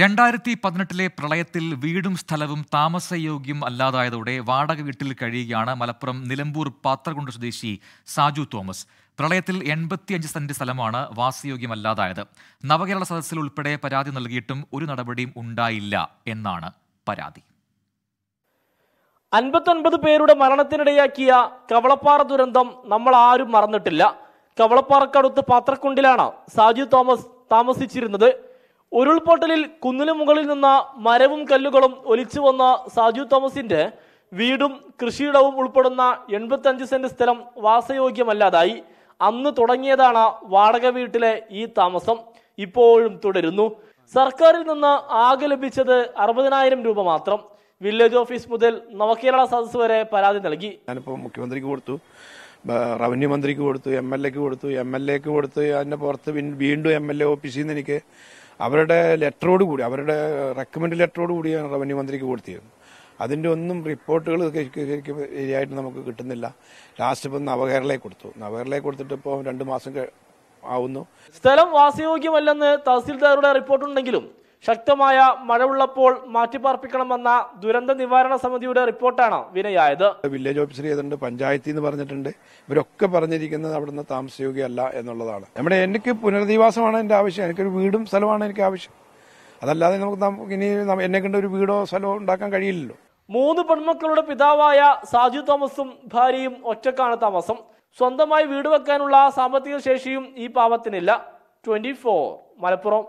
രണ്ടായിരത്തി പതിനെട്ടിലെ പ്രളയത്തിൽ വീടും സ്ഥലവും താമസയോഗ്യം അല്ലാതായതോടെ വാടക വീട്ടിൽ കഴിയുകയാണ് മലപ്പുറം നിലമ്പൂർ പാത്രകുണ്ട് സ്വദേശി സാജു തോമസ് പ്രളയത്തിൽ എൺപത്തിയഞ്ച് സെന്റ് സ്ഥലമാണ് വാസയോഗ്യമല്ലാതായത് നവകേരള സദസ്സിൽ ഉൾപ്പെടെ പരാതി നൽകിയിട്ടും ഒരു നടപടിയും ഉണ്ടായില്ല എന്നാണ് പരാതി അൻപത്തൊൻപത് പേരുടെ മരണത്തിനിടയാക്കിയ കവളപ്പാറ ദുരന്തം നമ്മൾ ആരും മറന്നിട്ടില്ല കവളപ്പാറക്കടുത്ത് പാത്രക്കുണ്ടിലാണ് സാജു തോമസ് താമസിച്ചിരുന്നത് ഉരുൾപൊട്ടലിൽ കുന്നിനു മുകളിൽ നിന്ന മരവും കല്ലുകളും ഒലിച്ചു വന്ന സാജു തോമസിന്റെ വീടും കൃഷിയിടവും ഉൾപ്പെടുന്ന അഞ്ച് സെന്റ് സ്ഥലം വാസയോഗ്യമല്ലാതായി അന്ന് തുടങ്ങിയതാണ് വാടക വീട്ടിലെ ഈ താമസം ഇപ്പോഴും തുടരുന്നു സർക്കാരിൽ നിന്ന് ആകെ ലഭിച്ചത് അറുപതിനായിരം രൂപ മാത്രം വില്ലേജ് ഓഫീസ് മുതൽ നവകേരള സദസ് വരെ പരാതി നൽകി ഞാനിപ്പോ മുഖ്യമന്ത്രിക്ക് കൊടുത്തു റവന്യൂ മന്ത്രിക്ക് കൊടുത്തു എം എൽ എക്ക് കൊടുത്തു എം എൽ എക്ക് കൊടുത്തു അതിന്റെ പുറത്ത് വീണ്ടും എം എൽ എ ഓഫീസിൽ നിന്ന് എനിക്ക് അവരുടെ ലെറ്ററോട് കൂടി അവരുടെ റെക്കമെൻഡ് ലെറ്ററോട് കൂടിയാണ് റവന്യൂ മന്ത്രിക്ക് കൊടുത്തിരുന്നത് അതിൻ്റെ ഒന്നും റിപ്പോർട്ടുകൾ ശരിയായിട്ട് നമുക്ക് കിട്ടുന്നില്ല ലാസ്റ്റ് ഇപ്പം നവകേരളയെ കൊടുത്തു നവകേരളയെ കൊടുത്തിട്ട് ഇപ്പോൾ രണ്ട് മാസം ആവുന്നു സ്ഥലം വാസയോഗ്യമല്ലെന്ന് തഹസിൽദാരുടെ റിപ്പോർട്ടുണ്ടെങ്കിലും ശക്തമായ മഴ ഉള്ളപ്പോൾ മാറ്റിപ്പാർപ്പിക്കണമെന്ന ദുരന്ത നിവാരണ സമിതിയുടെ റിപ്പോർട്ടാണ് വിനയായത് വില്ലേജ് ഓഫീസർ ചെയ്തിട്ടുണ്ട് പഞ്ചായത്തിൽ നിന്ന് പറഞ്ഞിട്ടുണ്ട് ഇവരൊക്കെ പറഞ്ഞിരിക്കുന്നത് അവിടുന്ന് താമസയോഗ്യമല്ല എന്നുള്ളതാണ് നമ്മുടെ എനിക്ക് പുനരധിവാസമാണ് എന്റെ ആവശ്യം എനിക്കൊരു വീടും സ്ഥലമാണ് എനിക്ക് ആവശ്യം അതല്ലാതെ നമുക്ക് ഇനി എന്നെ കണ്ട ഒരു വീടോ സ്ഥലമോ ഉണ്ടാക്കാൻ കഴിയില്ലല്ലോ മൂന്ന് പെൺമക്കളുടെ പിതാവായ സാജു തോമസും ഭാര്യയും ഒറ്റക്കാണ് താമസം സ്വന്തമായി വീട് വെക്കാനുള്ള സാമ്പത്തിക ശേഷിയും ഈ പാവത്തിനില്ല ട്വന്റി മലപ്പുറം